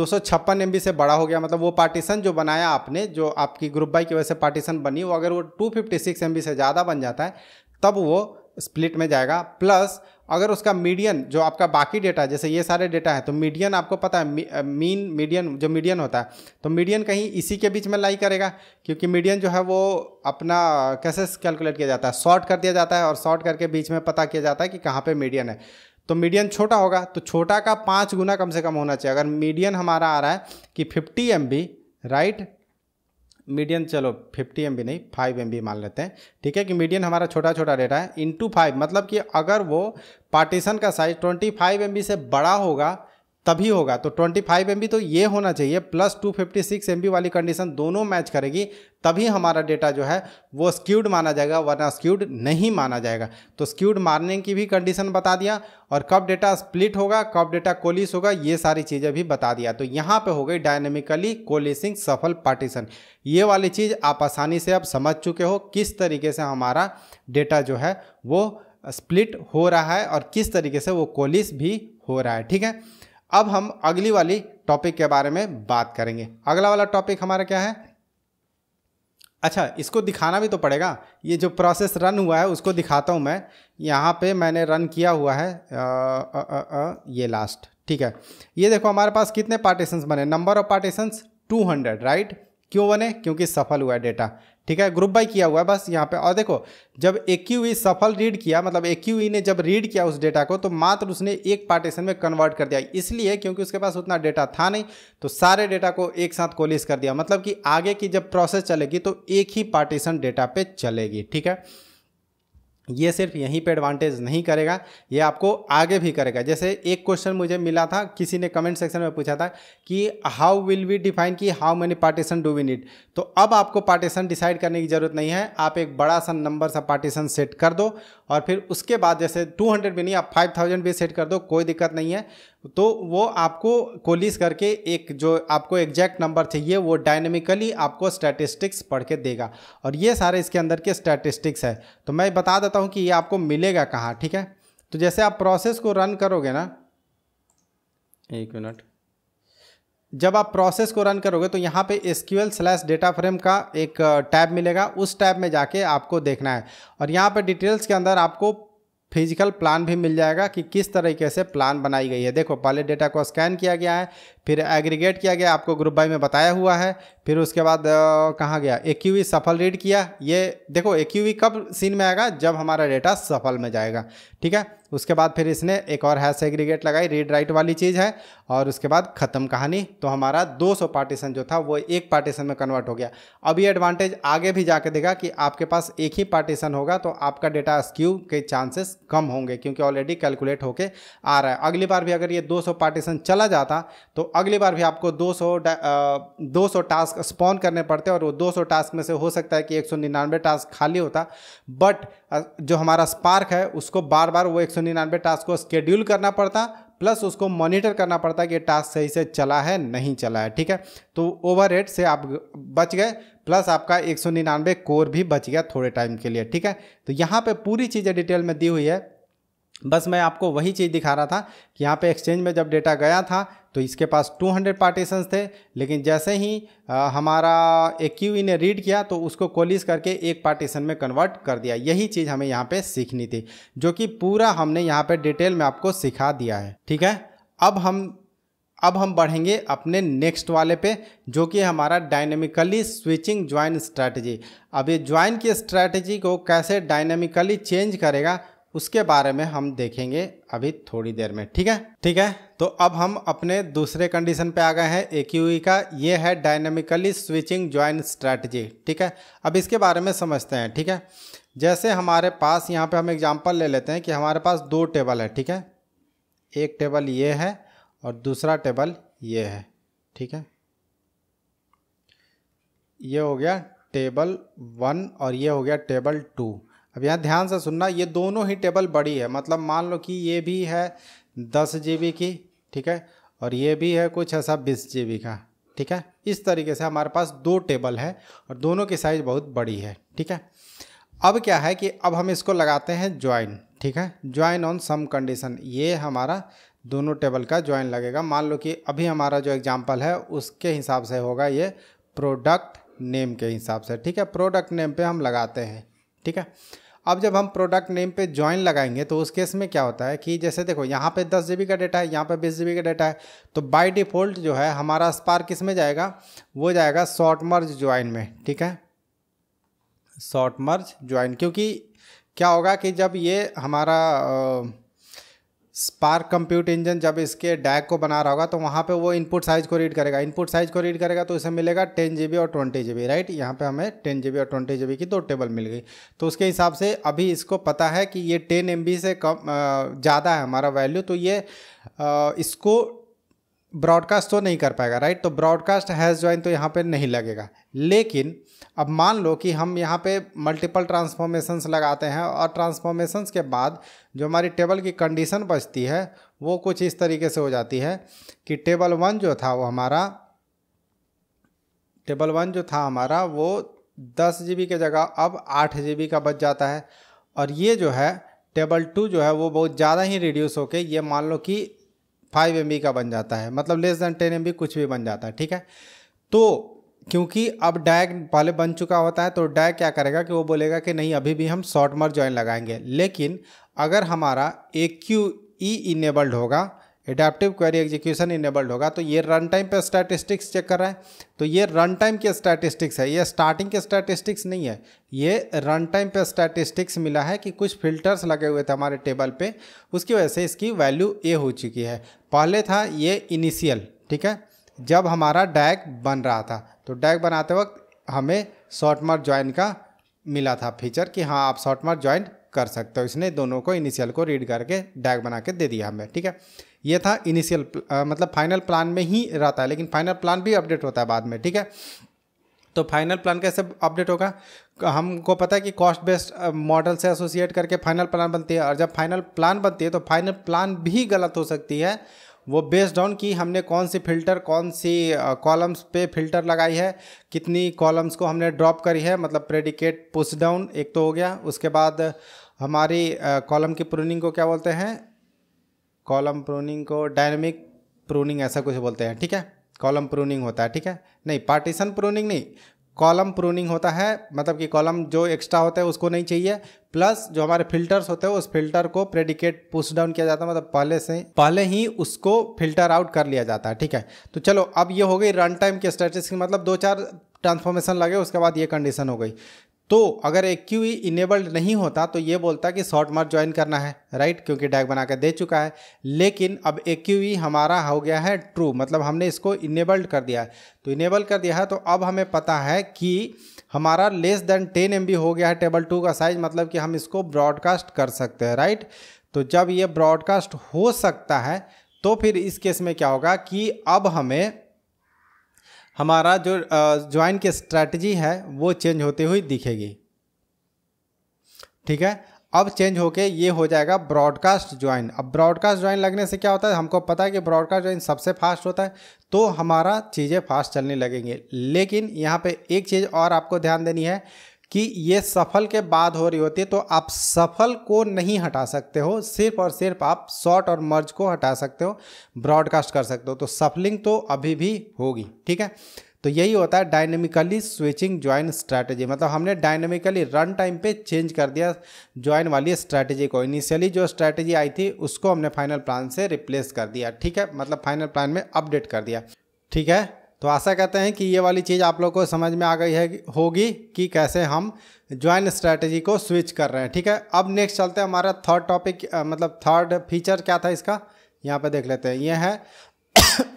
दो सौ से बड़ा हो गया मतलब वो पार्टीशन जो बनाया आपने जो आपकी ग्रुप बाई की वजह से पार्टीशन बनी वो अगर वो 256 फिफ्टी से ज़्यादा बन जाता है तब वो स्प्लिट में जाएगा प्लस अगर उसका मीडियन जो आपका बाकी डेटा है जैसे ये सारे डेटा है तो मीडियन आपको पता है मीन मीडियन uh, जो मीडियन होता है तो मीडियन कहीं इसी के बीच में लाई करेगा क्योंकि मीडियन जो है वो अपना uh, कैसे कैलकुलेट किया जाता है शॉर्ट कर दिया जाता है और शॉर्ट करके बीच में पता किया जाता है कि कहाँ पर मीडियन है तो मीडियन छोटा होगा तो छोटा का पाँच गुना कम से कम होना चाहिए अगर मीडियन हमारा आ रहा है कि फिफ्टी एम राइट मीडियन चलो 50 एम नहीं 5 एम मान लेते हैं ठीक है कि मीडियन हमारा छोटा छोटा डेटा है इंटू फाइव मतलब कि अगर वो पार्टीशन का साइज 25 फाइव से बड़ा होगा तभी होगा तो 25 फाइव तो ये होना चाहिए प्लस 256 एमबी वाली कंडीशन दोनों मैच करेगी तभी हमारा डेटा जो है वो स्क्यूड माना जाएगा वरना स्क्यूड नहीं माना जाएगा तो स्क्यूड मारने की भी कंडीशन बता दिया और कब डेटा स्प्लिट होगा कब डेटा कोलिस होगा ये सारी चीज़ें भी बता दिया तो यहाँ पे हो गई डायनेमिकली कोलिसिंग सफल पार्टीशन ये वाली चीज़ आप आसानी से अब समझ चुके हो किस तरीके से हमारा डेटा जो है वो स्प्लिट हो रहा है और किस तरीके से वो कोलिस भी हो रहा है ठीक है अब हम अगली वाली टॉपिक के बारे में बात करेंगे अगला वाला टॉपिक हमारा क्या है अच्छा इसको दिखाना भी तो पड़ेगा ये जो प्रोसेस रन हुआ है उसको दिखाता हूँ मैं यहाँ पे मैंने रन किया हुआ है आ, आ, आ, आ, ये लास्ट ठीक है ये देखो हमारे पास कितने पार्टीशंस बने नंबर ऑफ पार्टीशंस 200 राइट क्यों बने क्योंकि सफल हुआ है डेटा ठीक है ग्रुप बाई किया हुआ है बस यहाँ पे और देखो जब एक e सफल रीड किया मतलब एक e ने जब रीड किया उस डेटा को तो मात्र उसने एक पार्टीशन में कन्वर्ट कर दिया इसलिए क्योंकि उसके पास उतना डेटा था नहीं तो सारे डेटा को एक साथ कोलिस कर दिया मतलब कि आगे की जब प्रोसेस चलेगी तो एक ही पार्टीशन डेटा पे चलेगी ठीक है ये सिर्फ यहीं पे एडवांटेज नहीं करेगा ये आपको आगे भी करेगा जैसे एक क्वेश्चन मुझे मिला था किसी ने कमेंट सेक्शन में पूछा था कि हाउ विल वी डिफाइन कि how many partition do we need तो अब आपको पार्टीशन डिसाइड करने की ज़रूरत नहीं है आप एक बड़ा सा नंबर सा पार्टीशन सेट कर दो और फिर उसके बाद जैसे 200 भी नहीं आप 5000 भी सेट कर दो कोई दिक्कत नहीं है तो वो आपको कोलिस करके एक जो आपको एग्जैक्ट नंबर चाहिए वो डायनेमिकली आपको स्टैटिस्टिक्स पढ़ के देगा और ये सारे इसके अंदर के स्टैटिस्टिक्स है तो मैं बता देता हूँ कि ये आपको मिलेगा कहाँ ठीक है तो जैसे आप प्रोसेस को रन करोगे ना एक मिनट जब आप प्रोसेस को रन करोगे तो यहाँ पे S Q L slash data frame का एक टैब मिलेगा उस टैब में जाके आपको देखना है और यहाँ पे डिटेल्स के अंदर आपको फिजिकल प्लान भी मिल जाएगा कि किस तरीके से प्लान बनाई गई है देखो पहले डेटा को स्कैन किया गया है फिर एग्रीगेट किया गया आपको ग्रुप बाई में बताया हुआ है फिर उसके बाद कहाँ गया एक्यूवी सफल रीड किया ये देखो एक्यूवी कब सीन में आएगा जब हमारा डेटा सफल में जाएगा ठीक है उसके बाद फिर इसने एक और हैश एग्रीगेट लगाई रीड राइट वाली चीज़ है और उसके बाद ख़त्म कहानी तो हमारा 200 पार्टीशन जो था वो एक पार्टीशन में कन्वर्ट हो गया अब ये एडवांटेज आगे भी जाके देगा कि आपके पास एक ही पार्टीशन होगा तो आपका डेटा स्क्यू के चांसेस कम होंगे क्योंकि ऑलरेडी कैलकुलेट होके आ रहा है अगली बार भी अगर ये दो पार्टीशन चला जाता तो अगली बार भी आपको दो सौ टास्क स्पॉन करने पड़ते और वो दो टास्क में से हो सकता है कि एक टास्क खाली होता बट जो हमारा स्पार्क है उसको बार बार वो एक सौ निन्यानवे टास्क को स्केड्यूल करना पड़ता प्लस उसको मॉनिटर करना पड़ता कि कि टास्क सही से चला है नहीं चला है ठीक है तो ओवर से आप बच गए प्लस आपका एक सौ निन्यानवे कोर भी बच गया थोड़े टाइम के लिए ठीक है तो यहाँ पे पूरी चीज़ें डिटेल में दी हुई है बस मैं आपको वही चीज़ दिखा रहा था कि यहाँ पे एक्सचेंज में जब डेटा गया था तो इसके पास 200 पार्टीशंस थे लेकिन जैसे ही आ, हमारा एक e ने रीड किया तो उसको कोलिस करके एक पार्टीशन में कन्वर्ट कर दिया यही चीज़ हमें यहाँ पे सीखनी थी जो कि पूरा हमने यहाँ पे डिटेल में आपको सिखा दिया है ठीक है अब हम अब हम बढ़ेंगे अपने नेक्स्ट वाले पे जो कि हमारा डायनेमिकली स्विचिंग ज्वाइन स्ट्रैटेजी अब ये ज्वाइन की स्ट्रैटेजी को कैसे डायनेमिकली चेंज करेगा उसके बारे में हम देखेंगे अभी थोड़ी देर में ठीक है ठीक है तो अब हम अपने दूसरे कंडीशन पे आ गए हैं ए e का ये है डायनेमिकली स्विचिंग ज्वाइन स्ट्रैटेजी ठीक है अब इसके बारे में समझते हैं ठीक है जैसे हमारे पास यहाँ पे हम एग्जांपल ले लेते हैं कि हमारे पास दो टेबल है ठीक है एक टेबल ये है और दूसरा टेबल ये है ठीक है ये हो गया टेबल वन और ये हो गया टेबल टू अब यहाँ ध्यान से सुनना ये दोनों ही टेबल बड़ी है मतलब मान लो कि ये भी है दस जी की ठीक है और ये भी है कुछ ऐसा बीस जी का ठीक है इस तरीके से हमारे पास दो टेबल है और दोनों की साइज़ बहुत बड़ी है ठीक है अब क्या है कि अब हम इसको लगाते हैं ज्वाइन ठीक है ज्वाइन ऑन सम कंडीशन ये हमारा दोनों टेबल का ज्वाइन लगेगा मान लो कि अभी हमारा जो एग्जाम्पल है उसके हिसाब से होगा ये प्रोडक्ट नेम के हिसाब से ठीक है प्रोडक्ट नेम पे हम लगाते हैं ठीक है अब जब हम प्रोडक्ट नेम पे ज्वाइन लगाएंगे तो उस केस में क्या होता है कि जैसे देखो यहाँ पे दस जी का डेटा है यहाँ पे बीस जी का डेटा है तो बाय डिफ़ॉल्ट जो है हमारा स्पार किस में जाएगा वो जाएगा शॉर्ट मर्ज ज्वाइन में ठीक है शॉर्ट मर्ज ज्वाइन क्योंकि क्या होगा कि जब ये हमारा आ, स्पार्क कंप्यूट इंजन जब इसके डैक को बना रहा होगा तो वहाँ पे वो इनपुट साइज को रीड करेगा इनपुट साइज को रीड करेगा तो इसे मिलेगा टेन जी और ट्वेंटी जी राइट यहाँ पे हमें टेन जी और ट्वेंटी जी की दो टेबल मिल गई तो उसके हिसाब से अभी इसको पता है कि ये टेन एम से कम ज़्यादा है हमारा वैल्यू तो ये इसको ब्रॉडकास्ट तो नहीं कर पाएगा राइट तो ब्रॉडकास्ट हैज़ ज्वाइन तो यहाँ पे नहीं लगेगा लेकिन अब मान लो कि हम यहाँ पे मल्टीपल ट्रांसफॉर्मेशंस लगाते हैं और ट्रांसफॉर्मेशंस के बाद जो हमारी टेबल की कंडीशन बचती है वो कुछ इस तरीके से हो जाती है कि टेबल वन जो था वो हमारा टेबल वन जो था हमारा वो दस जी के जगह अब आठ जी का बच जाता है और ये जो है टेबल टू जो है वो बहुत ज़्यादा ही रिड्यूस होके ये मान लो कि फाइव एम का बन जाता है मतलब लेस देन टेन एम कुछ भी बन जाता है ठीक है तो क्योंकि अब डैग पहले बन चुका होता है तो डैग क्या करेगा कि वो बोलेगा कि नहीं अभी भी हम शॉर्ट मर ज्वाइन लगाएंगे लेकिन अगर हमारा ए क्यू ई इनेबल्ड होगा एडाप्टिव क्वेरी एग्जीक्यूशन इनेबल्ड होगा तो ये रन टाइम पे स्टैटिस्टिक्स चेक कर रहा है तो ये रन टाइम के स्टैटिस्टिक्स है ये स्टार्टिंग के स्टैटिस्टिक्स नहीं है ये रन टाइम पे स्टैटिस्टिक्स मिला है कि कुछ फिल्टर्स लगे हुए थे हमारे टेबल पे उसकी वजह से इसकी वैल्यू ए हो चुकी है पहले था ये इनिशियल ठीक है जब हमारा डैग बन रहा था तो डैग बनाते वक्त हमें शॉर्ट ज्वाइन का मिला था फीचर कि हाँ आप शॉर्ट ज्वाइन कर सकते हो इसने दोनों को इनिशियल को रीड करके डैग बना के दे दिया हमें ठीक है ये था इनिशियल मतलब फाइनल प्लान में ही रहता है लेकिन फाइनल प्लान भी अपडेट होता है बाद में ठीक है तो फाइनल प्लान कैसे अपडेट होगा हमको पता है कि कॉस्ट बेस्ड मॉडल से एसोसिएट करके फाइनल प्लान बनती है और जब फाइनल प्लान बनती है तो फाइनल प्लान भी गलत हो सकती है वो बेस्ड ऑन कि हमने कौन सी फिल्टर कौन सी कॉलम्स पे फिल्टर लगाई है कितनी कॉलम्स को हमने ड्रॉप करी है मतलब प्रेडिकेट पुश डाउन एक तो हो गया उसके बाद हमारी कॉलम की प्रूनिंग को क्या बोलते हैं कॉलम प्रूनिंग को डायनेमिक प्रूनिंग ऐसा कुछ बोलते हैं ठीक है कॉलम प्रूनिंग होता है ठीक है नहीं पार्टीशन प्रूनिंग नहीं कॉलम प्रूनिंग होता है मतलब कि कॉलम जो एक्स्ट्रा होता है उसको नहीं चाहिए प्लस जो हमारे फिल्टर्स होते हैं उस फिल्टर को प्रेडिकेट पुश डाउन किया जाता है मतलब पहले से पहले ही उसको फिल्टर आउट कर लिया जाता है ठीक है तो चलो अब ये हो गई रन टाइम की स्ट्रेटिस की मतलब दो चार ट्रांसफॉर्मेशन लगे उसके बाद ये कंडीशन हो गई तो अगर एक क्यू इनेबल्ड नहीं होता तो ये बोलता कि शॉर्ट मार्च ज्वाइन करना है राइट क्योंकि डैग बना कर दे चुका है लेकिन अब एक क्यू हमारा हो गया है ट्रू मतलब हमने इसको इनेबल्ड कर दिया है तो इनेबल कर दिया है तो अब हमें पता है कि हमारा लेस देन टेन एम हो गया है टेबल टू का साइज मतलब कि हम इसको ब्रॉडकास्ट कर सकते हैं राइट तो जब ये ब्रॉडकास्ट हो सकता है तो फिर इस केस में क्या होगा कि अब हमें हमारा जो ज्वाइन की स्ट्रैटेजी है वो चेंज होती हुई दिखेगी ठीक है अब चेंज होके ये हो जाएगा ब्रॉडकास्ट ज्वाइन अब ब्रॉडकास्ट ज्वाइन लगने से क्या होता है हमको पता है कि ब्रॉडकास्ट ज्वाइन सबसे फास्ट होता है तो हमारा चीज़ें फास्ट चलने लगेंगे लेकिन यहाँ पे एक चीज़ और आपको ध्यान देनी है कि ये सफल के बाद हो रही होती है तो आप सफल को नहीं हटा सकते हो सिर्फ और सिर्फ आप शॉर्ट और मर्ज को हटा सकते हो ब्रॉडकास्ट कर सकते हो तो सफलिंग तो अभी भी होगी ठीक है तो यही होता है डायनेमिकली स्विचिंग ज्वाइन स्ट्रैटेजी मतलब हमने डायनेमिकली रन टाइम पे चेंज कर दिया ज्वाइन वाली स्ट्रैटेजी को इनिशियली जो स्ट्रैटेजी आई थी उसको हमने फाइनल प्लान से रिप्लेस कर दिया ठीक है मतलब फाइनल प्लान में अपडेट कर दिया ठीक है तो आशा करते हैं कि ये वाली चीज़ आप लोग को समझ में आ गई है होगी कि कैसे हम ज्वाइन स्ट्रैटेजी को स्विच कर रहे हैं ठीक है अब नेक्स्ट चलते हैं हमारा थर्ड टॉपिक मतलब थर्ड फीचर क्या था इसका यहाँ पर देख लेते हैं ये है [COUGHS]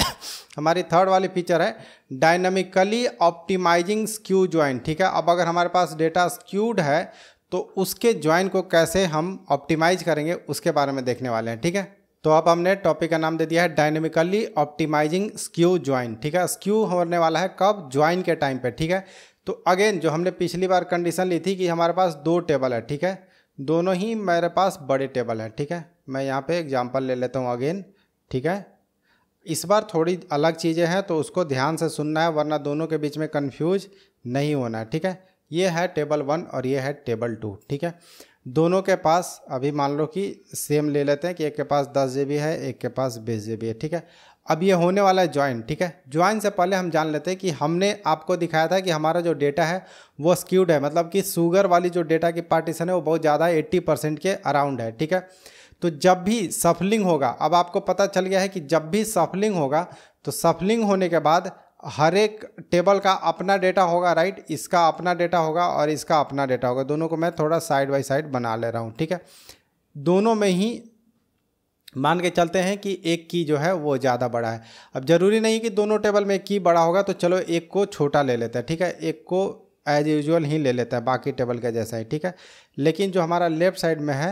हमारी थर्ड वाली फीचर है डायनामिकली ऑप्टिमाइजिंग स्क्यू ज्वाइन ठीक है अब अगर हमारे पास डेटा स्क्यूड है तो उसके ज्वाइन को कैसे हम ऑप्टिमाइज करेंगे उसके बारे में देखने वाले हैं ठीक है तो अब हमने टॉपिक का नाम दे दिया है डायनेमिकली ऑप्टिमाइजिंग स्क्यू ज्वाइन ठीक है स्क्यू होने वाला है कब ज्वाइन के टाइम पे ठीक है तो अगेन जो हमने पिछली बार कंडीशन ली थी कि हमारे पास दो टेबल है ठीक है दोनों ही मेरे पास बड़े टेबल हैं ठीक है मैं यहाँ पे एग्जांपल ले लेता हूँ अगेन ठीक है इस बार थोड़ी अलग चीज़ें हैं तो उसको ध्यान से सुनना है वरना दोनों के बीच में कन्फ्यूज नहीं होना है ठीक है ये है टेबल वन और ये है टेबल टू ठीक है दोनों के पास अभी मान लो कि सेम ले लेते हैं कि एक के पास दस जे है एक के पास बीस जे है ठीक है अब ये होने वाला है ज्वाइन ठीक है ज्वाइन से पहले हम जान लेते हैं कि हमने आपको दिखाया था कि हमारा जो डेटा है वो स्क्यूड है मतलब कि शुगर वाली जो डेटा की पार्टीशन है वो बहुत ज़्यादा है एट्टी परसेंट के अराउंड है ठीक है तो जब भी सफलिंग होगा अब आपको पता चल गया है कि जब भी सफलिंग होगा तो सफलिंग होने के बाद हर एक टेबल का अपना डेटा होगा राइट इसका अपना डेटा होगा और इसका अपना डेटा होगा दोनों को मैं थोड़ा साइड बाई साइड बना ले रहा हूँ ठीक है दोनों में ही मान के चलते हैं कि एक की जो है वो ज़्यादा बड़ा है अब ज़रूरी नहीं कि दोनों टेबल में की बड़ा होगा तो चलो एक को छोटा ले लेते हैं ठीक है एक को एज यूजुअल ही ले लेता है बाकी टेबल का जैसा ही ठीक है लेकिन जो हमारा लेफ़्ट साइड में है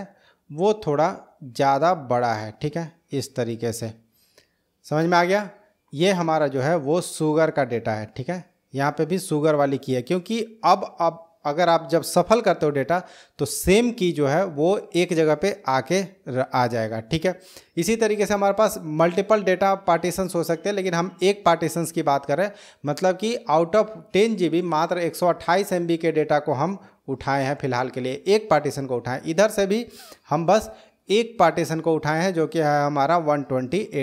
वो थोड़ा ज़्यादा बड़ा है ठीक है इस तरीके से समझ में आ गया ये हमारा जो है वो शुगर का डेटा है ठीक है यहाँ पे भी शुगर वाली की है क्योंकि अब अब अगर आप जब सफल करते हो डेटा तो सेम की जो है वो एक जगह पे आके आ जाएगा ठीक है इसी तरीके से हमारे पास मल्टीपल डेटा पार्टीशंस हो सकते हैं लेकिन हम एक पार्टीशंस की बात करें मतलब कि आउट ऑफ टेन जी मात्र एक सौ के डेटा को हम उठाए हैं फिलहाल के लिए एक पार्टीशन को उठाएं इधर से भी हम बस एक पार्टीशन को उठाए हैं जो कि है हमारा 128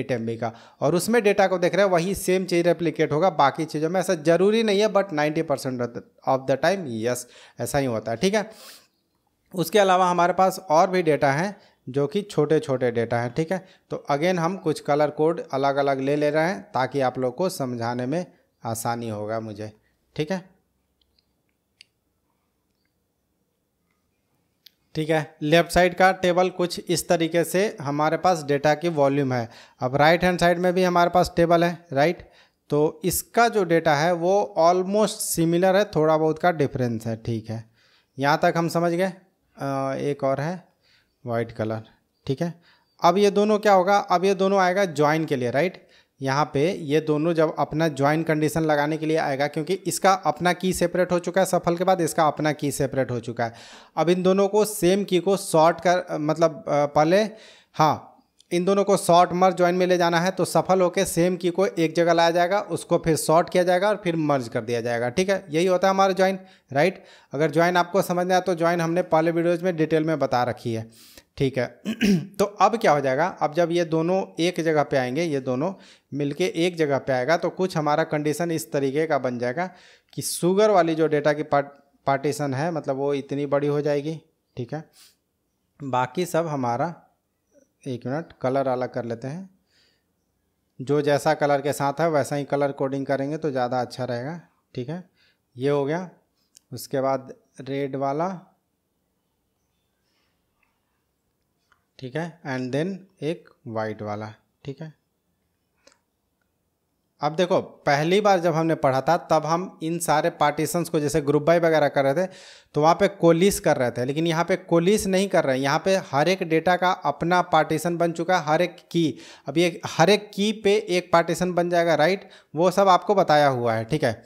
ट्वेंटी का और उसमें डेटा को देख रहे हैं वही सेम चीज़ रेप्लीकेट होगा बाकी चीज़ों में ऐसा ज़रूरी नहीं है but 90 percent of the time yes ऐसा ही होता है ठीक है उसके अलावा हमारे पास और भी डेटा हैं जो कि छोटे छोटे डेटा हैं ठीक है तो अगेन हम कुछ कलर कोड अलग अलग ले ले रहे हैं ताकि आप लोग को समझाने में आसानी होगा मुझे ठीक है ठीक है लेफ्ट साइड का टेबल कुछ इस तरीके से हमारे पास डेटा की वॉल्यूम है अब राइट हैंड साइड में भी हमारे पास टेबल है राइट तो इसका जो डेटा है वो ऑलमोस्ट सिमिलर है थोड़ा बहुत का डिफरेंस है ठीक है यहाँ तक हम समझ गए एक और है वाइट कलर ठीक है अब ये दोनों क्या होगा अब ये दोनों आएगा ज्वाइन के लिए राइट यहाँ पे ये दोनों जब अपना ज्वाइन कंडीशन लगाने के लिए आएगा क्योंकि इसका अपना की सेपरेट हो चुका है सफल के बाद इसका अपना की सेपरेट हो चुका है अब इन दोनों को सेम की को शॉर्ट कर मतलब पहले हाँ इन दोनों को शॉर्ट मर्ज ज्वाइन में ले जाना है तो सफल होकर सेम की को एक जगह लाया जाएगा उसको फिर शॉर्ट किया जाएगा और फिर मर्ज कर दिया जाएगा ठीक है यही होता है हमारा ज्वाइन राइट अगर ज्वाइन आपको समझना है तो ज्वाइन हमने पहले वीडियोज़ में डिटेल में बता रखी है ठीक है [CLEARS THROAT] तो अब क्या हो जाएगा अब जब ये दोनों एक जगह पे आएंगे ये दोनों मिलके एक जगह पे आएगा तो कुछ हमारा कंडीशन इस तरीके का बन जाएगा कि शुगर वाली जो डेटा की पार्ट पार्टीशन है मतलब वो इतनी बड़ी हो जाएगी ठीक है बाकी सब हमारा एक मिनट कलर अलग कर लेते हैं जो जैसा कलर के साथ है वैसा ही कलर कोडिंग करेंगे तो ज़्यादा अच्छा रहेगा ठीक है ये हो गया उसके बाद रेड वाला ठीक है एंड देन एक वाइट वाला ठीक है अब देखो पहली बार जब हमने पढ़ा था तब हम इन सारे पार्टीशंस को जैसे ग्रुप बाई वगैरह कर रहे थे तो वहाँ पे कोलिस कर रहे थे लेकिन यहाँ पे कोलिस नहीं कर रहे हैं यहाँ पे हर एक डेटा का अपना पार्टीशन बन चुका है हर एक की अब ये हर एक की पे एक पार्टीशन बन जाएगा राइट वो सब आपको बताया हुआ है ठीक है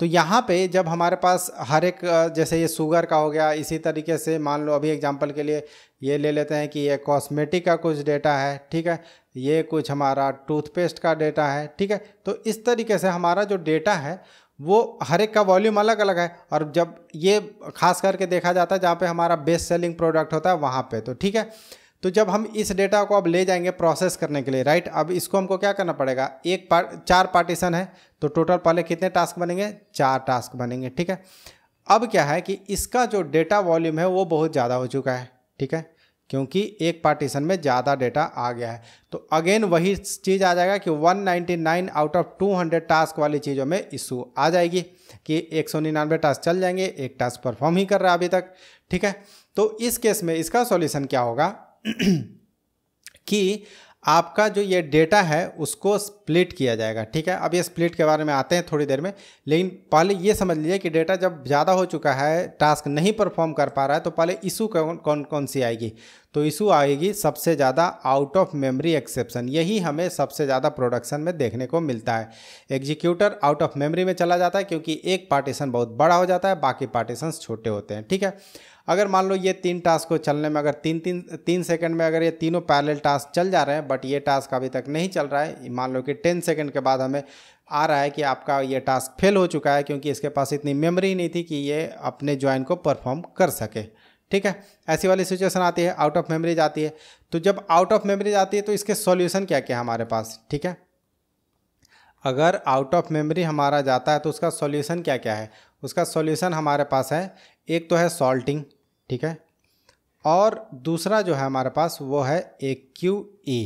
तो यहाँ पे जब हमारे पास हर एक जैसे ये शुगर का हो गया इसी तरीके से मान लो अभी एग्जांपल के लिए ये ले लेते हैं कि ये कॉस्मेटिक का कुछ डेटा है ठीक है ये कुछ हमारा टूथपेस्ट का डेटा है ठीक है तो इस तरीके से हमारा जो डेटा है वो हर एक का वॉल्यूम अलग अलग है और जब ये खास करके देखा जाता है जहाँ पे हमारा बेस्ट सेलिंग प्रोडक्ट होता है वहाँ पे तो ठीक है तो जब हम इस डेटा को अब ले जाएंगे प्रोसेस करने के लिए राइट अब इसको हमको क्या करना पड़ेगा एक पार, चार पार्टीशन है तो टोटल पहले कितने टास्क बनेंगे चार टास्क बनेंगे ठीक है अब क्या है कि इसका जो डेटा वॉल्यूम है वो बहुत ज़्यादा हो चुका है ठीक है क्योंकि एक पार्टीशन में ज़्यादा डेटा आ गया है तो अगेन वही चीज़ आ जाएगा कि 199 आउट ऑफ 200 टास्क वाली चीज़ों में इशू आ जाएगी कि एक सौ निन्यानवे टास्क चल जाएंगे एक टास्क परफॉर्म ही कर रहा है अभी तक ठीक है तो इस केस में इसका सॉल्यूशन क्या होगा कि आपका जो ये डेटा है उसको स्प्लिट किया जाएगा ठीक है अब ये स्प्लिट के बारे में आते हैं थोड़ी देर में लेकिन पहले ये समझ लीजिए कि डेटा जब ज़्यादा हो चुका है टास्क नहीं परफॉर्म कर पा रहा है तो पहले इशू कौन कौन कौन सी आएगी तो इशू आएगी सबसे ज़्यादा आउट ऑफ मेमोरी एक्सेप्शन यही हमें सबसे ज़्यादा प्रोडक्शन में देखने को मिलता है एग्जीक्यूटर आउट ऑफ मेमरी में चला जाता है क्योंकि एक पार्टीशन बहुत बड़ा हो जाता है बाकी पार्टीशन छोटे होते हैं ठीक है अगर मान लो ये तीन टास्क को चलने में अगर तीन तीन तीन सेकंड में अगर ये तीनों पैरेलल टास्क चल जा रहे हैं बट ये टास्क अभी तक नहीं चल रहा है मान लो कि टेन सेकंड के बाद हमें आ रहा है कि आपका ये टास्क फेल हो चुका है क्योंकि इसके पास इतनी मेमोरी नहीं थी कि ये अपने ज्वाइन को परफॉर्म कर सके ठीक है ऐसी वाली सिचुएशन आती है आउट ऑफ मेमरी जाती है तो जब आउट ऑफ मेमरी जाती है तो इसके सोल्यूशन क्या क्या हमारे पास ठीक है अगर आउट ऑफ मेमरी हमारा जाता है तो उसका सॉल्यूशन क्या क्या है उसका सॉल्यूशन हमारे पास है एक तो है सॉल्टिंग ठीक है और दूसरा जो है हमारे पास वो है ए क्यू ई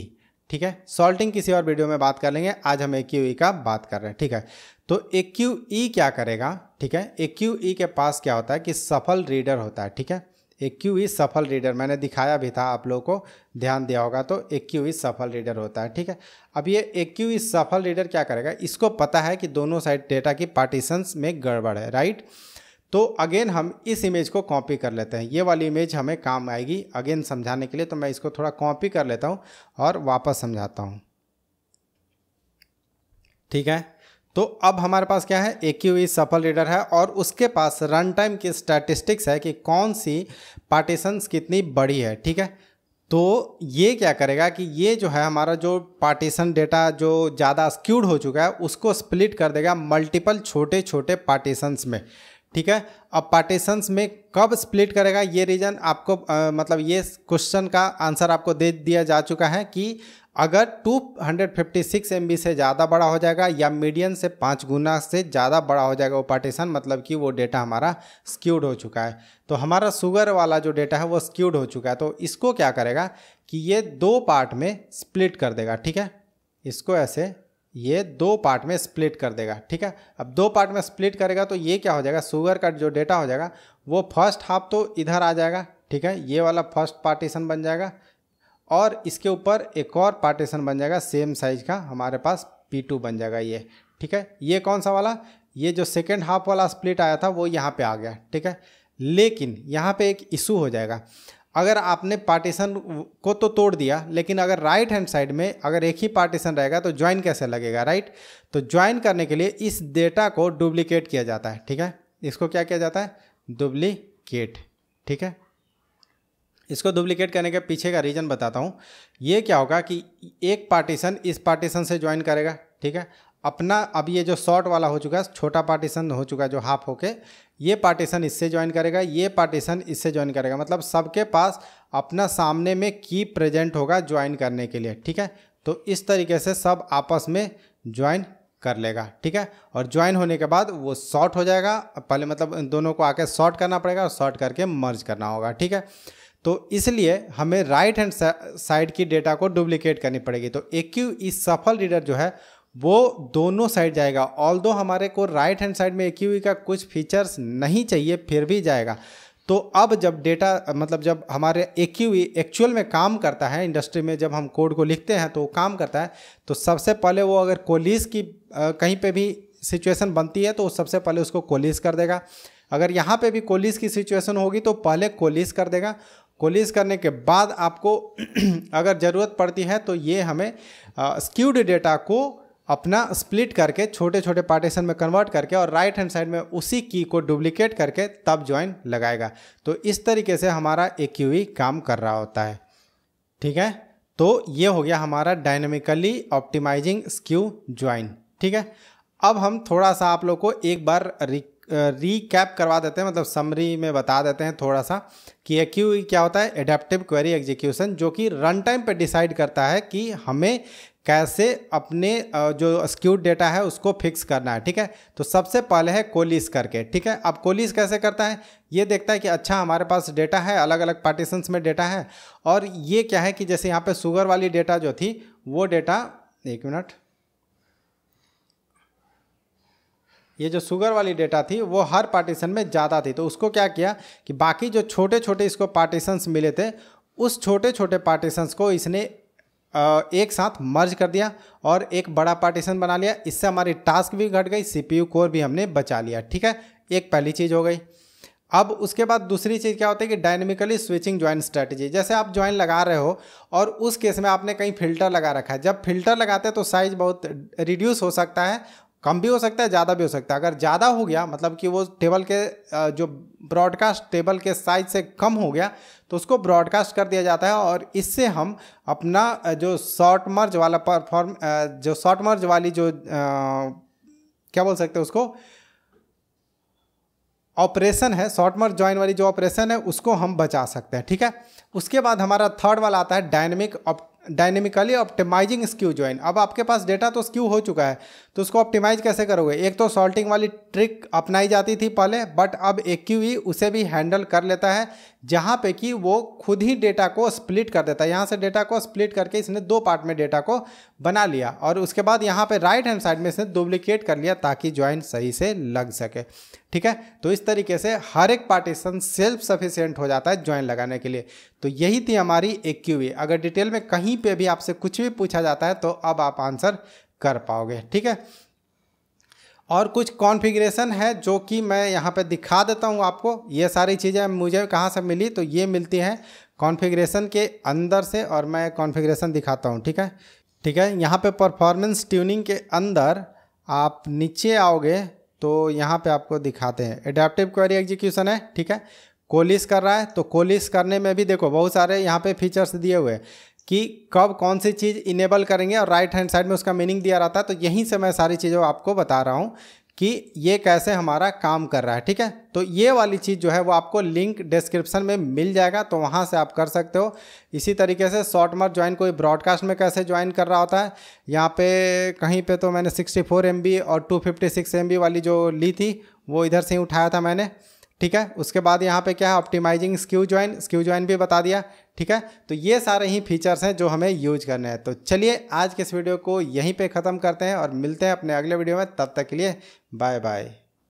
ठीक है सॉल्टिंग किसी और वीडियो में बात कर लेंगे आज हम ए क्यू ई का बात कर रहे हैं ठीक है तो ए क्यू ई क्या करेगा ठीक है ए क्यू ई के पास क्या होता है कि सफल रीडर होता है ठीक है ए क्यू ई सफल रीडर मैंने दिखाया भी था आप लोगों को ध्यान दिया होगा तो ए क्यू ई सफल रीडर होता है ठीक है अब ये ए क्यू ई सफल रीडर क्या करेगा इसको पता है कि दोनों साइड डेटा की पार्टीशंस में गड़बड़ है राइट तो अगेन हम इस इमेज को कॉपी कर लेते हैं ये वाली इमेज हमें काम आएगी अगेन समझाने के लिए तो मैं इसको थोड़ा कॉपी कर लेता हूँ और वापस समझाता हूँ ठीक है तो अब हमारे पास क्या है एक यू सफल रीडर है और उसके पास रन टाइम की स्टैटिस्टिक्स है कि कौन सी पार्टीशंस कितनी बड़ी है ठीक है तो ये क्या करेगा कि ये जो है हमारा जो पार्टीशन डेटा जो ज़्यादा स्क्यूड हो चुका है उसको स्प्लिट कर देगा मल्टीपल छोटे छोटे पार्टीशंस में ठीक है अब पार्टीशंस में कब स्प्लिट करेगा ये रीजन आपको आ, मतलब ये क्वेश्चन का आंसर आपको दे दिया जा चुका है कि अगर 256 MB से ज़्यादा बड़ा हो जाएगा या मीडियन से पाँच गुना से ज़्यादा बड़ा हो जाएगा वो पार्टीशन मतलब कि वो डेटा हमारा स्क्यूड हो चुका है तो हमारा शुगर वाला जो डेटा है वो स्क्यूड हो चुका है तो इसको क्या करेगा कि ये दो पार्ट में स्प्लिट कर देगा ठीक है इसको ऐसे ये दो पार्ट में स्प्लिट कर देगा ठीक है अब दो पार्ट में स्प्लिट करेगा तो ये क्या हो जाएगा शुगर का जो डेटा हो जाएगा वो फर्स्ट हाफ तो इधर आ जाएगा ठीक है ये वाला फर्स्ट पार्टीशन बन जाएगा और इसके ऊपर एक और पार्टीशन बन जाएगा सेम साइज का हमारे पास पी टू बन जाएगा ये ठीक है ये कौन सा वाला ये जो सेकेंड हाफ वाला स्प्लिट आया था वो यहाँ पर आ गया ठीक है लेकिन यहाँ पर एक इशू हो जाएगा अगर आपने पार्टीशन को तो तोड़ दिया लेकिन अगर राइट हैंड साइड में अगर एक ही पार्टीशन रहेगा तो ज्वाइन कैसे लगेगा राइट तो ज्वाइन करने के लिए इस डेटा को डुप्लीकेट किया जाता है ठीक है इसको क्या किया जाता है डुप्लीकेट ठीक है इसको डुप्लीकेट करने के पीछे का रीज़न बताता हूँ ये क्या होगा कि एक पार्टीशन इस पार्टीशन से ज्वाइन करेगा ठीक है अपना अब ये जो शॉर्ट वाला हो चुका है छोटा पार्टीशन हो चुका है जो हाफ होके ये पार्टीशन इससे ज्वाइन करेगा ये पार्टीशन इससे ज्वाइन करेगा मतलब सबके पास अपना सामने में की प्रेजेंट होगा ज्वाइन करने के लिए ठीक है तो इस तरीके से सब आपस में ज्वाइन कर लेगा ठीक है और ज्वाइन होने के बाद वो शॉर्ट हो जाएगा पहले मतलब दोनों को आके शॉर्ट करना पड़ेगा और शॉर्ट करके मर्ज करना होगा ठीक है तो इसलिए हमें राइट हैंड साइड की डेटा को डुप्लीकेट करनी पड़ेगी तो एक सफल रीडर जो है वो दोनों साइड जाएगा ऑल दो हमारे को राइट हैंड साइड में एक का कुछ फीचर्स नहीं चाहिए फिर भी जाएगा तो अब जब डेटा मतलब जब हमारे एक एक्चुअल में काम करता है इंडस्ट्री में जब हम कोड को लिखते हैं तो वो काम करता है तो सबसे पहले वो अगर कोलिस की आ, कहीं पे भी सिचुएशन बनती है तो सबसे पहले उसको कोलिस कर देगा अगर यहाँ पे भी कोलिस की सिचुएशन होगी तो पहले कोलिस कर देगा कोलिस करने के बाद आपको [CLEARS THROAT] अगर ज़रूरत पड़ती है तो ये हमें स्क्यूड डेटा को अपना स्प्लिट करके छोटे छोटे पार्टीशन में कन्वर्ट करके और राइट हैंड साइड में उसी की को डुप्लीकेट करके तब ज्वाइन लगाएगा तो इस तरीके से हमारा ए e काम कर रहा होता है ठीक है तो ये हो गया हमारा डायनेमिकली ऑप्टिमाइजिंग स्क्यू ज्वाइन ठीक है अब हम थोड़ा सा आप लोग को एक बार रिक रीकैप करवा देते हैं मतलब समरी में बता देते हैं थोड़ा सा कि ए क्यू क्या होता है एडेप्टिव क्वेरी एग्जीक्यूशन जो कि रन टाइम पर डिसाइड करता है कि हमें कैसे अपने जो स्क्यूड डेटा है उसको फिक्स करना है ठीक है तो सबसे पहले है कोलिस करके ठीक है अब कोलिस कैसे करता है ये देखता है कि अच्छा हमारे पास डेटा है अलग अलग पार्टीशंस में डेटा है और ये क्या है कि जैसे यहाँ पे शुगर वाली डेटा जो थी वो डेटा एक मिनट ये जो शुगर वाली डेटा थी वो हर पार्टीशन में ज़्यादा थी तो उसको क्या किया कि बाकी जो छोटे छोटे इसको पार्टीशंस मिले थे उस छोटे छोटे पार्टीशंस को इसने एक साथ मर्ज कर दिया और एक बड़ा पार्टीशन बना लिया इससे हमारी टास्क भी घट गई सी कोर भी हमने बचा लिया ठीक है एक पहली चीज़ हो गई अब उसके बाद दूसरी चीज़ क्या होती है कि डायनेमिकली स्विचिंग ज्वाइन स्ट्रैटेजी जैसे आप ज्वाइन लगा रहे हो और उस केस में आपने कहीं फिल्टर लगा रखा है जब फिल्टर लगाते हैं तो साइज बहुत रिड्यूस हो सकता है कम भी हो सकता है ज़्यादा भी हो सकता है अगर ज़्यादा हो गया मतलब कि वो टेबल के जो ब्रॉडकास्ट टेबल के साइज से कम हो गया तो उसको ब्रॉडकास्ट कर दिया जाता है और इससे हम अपना जो शॉर्ट मर्ज वाला परफॉर्म जो शॉर्ट मर्ज वाली जो आ, क्या बोल सकते हैं उसको ऑपरेशन है शॉर्ट मर्ज ज्वाइन वाली जो ऑपरेशन है उसको हम बचा सकते हैं ठीक है उसके बाद हमारा थर्ड वाला आता है dynamic dynamically optimising skew join अब आपके पास डेटा तो स्क्यू हो चुका है तो उसको ऑप्टिमाइज कैसे करोगे एक तो सॉल्टिंग वाली ट्रिक अपनाई जाती थी पहले बट अब एक e उसे भी हैंडल कर लेता है जहाँ पे कि वो खुद ही डेटा को स्प्लिट कर देता है यहाँ से डेटा को स्प्लिट करके इसने दो पार्ट में डेटा को बना लिया और उसके बाद यहाँ पे राइट हैंड साइड में इसने डुप्लीकेट कर लिया ताकि ज्वाइन सही से लग सके ठीक है तो इस तरीके से हर एक पार्टीशन सेल्फ सफिशियंट हो जाता है ज्वाइन लगाने के लिए तो यही थी हमारी एक अगर डिटेल में कहीं पे भी आपसे कुछ भी पूछा जाता है तो अब आप आंसर कर पाओगे ठीक है और कुछ कॉन्फ़िगरेशन है जो कि मैं यहाँ पे दिखा देता हूँ आपको ये सारी चीज़ें मुझे कहाँ से मिली तो ये मिलती हैं कॉन्फ़िगरेशन के अंदर से और मैं कॉन्फ़िगरेशन दिखाता हूँ ठीक है ठीक है यहाँ पे परफॉर्मेंस ट्यूनिंग के अंदर आप नीचे आओगे तो यहाँ पे आपको दिखाते हैं एडेप्टिव क्वेरी एग्जीक्यूशन है ठीक है कोलिस कर रहा है तो कोलिस करने में भी देखो बहुत सारे यहाँ पे फीचर्स दिए हुए हैं कि कब कौन सी चीज़ इनेबल करेंगे और राइट हैंड साइड में उसका मीनिंग दिया रहता है तो यहीं से मैं सारी चीज़ों आपको बता रहा हूँ कि ये कैसे हमारा काम कर रहा है ठीक है तो ये वाली चीज़ जो है वो आपको लिंक डिस्क्रिप्शन में मिल जाएगा तो वहाँ से आप कर सकते हो इसी तरीके से शॉर्ट मर्ट ज्वाइन कोई ब्रॉडकास्ट में कैसे ज्वाइन कर रहा होता है यहाँ पे कहीं पे तो मैंने 64 फोर और 256 फिफ्टी वाली जो ली थी वो इधर से ही उठाया था मैंने ठीक है उसके बाद यहाँ पे क्या है optimising skew join skew join भी बता दिया ठीक है तो ये सारे ही फीचर्स हैं जो हमें यूज करने हैं तो चलिए आज के इस वीडियो को यहीं पे ख़त्म करते हैं और मिलते हैं अपने अगले वीडियो में तब तक के लिए बाय बाय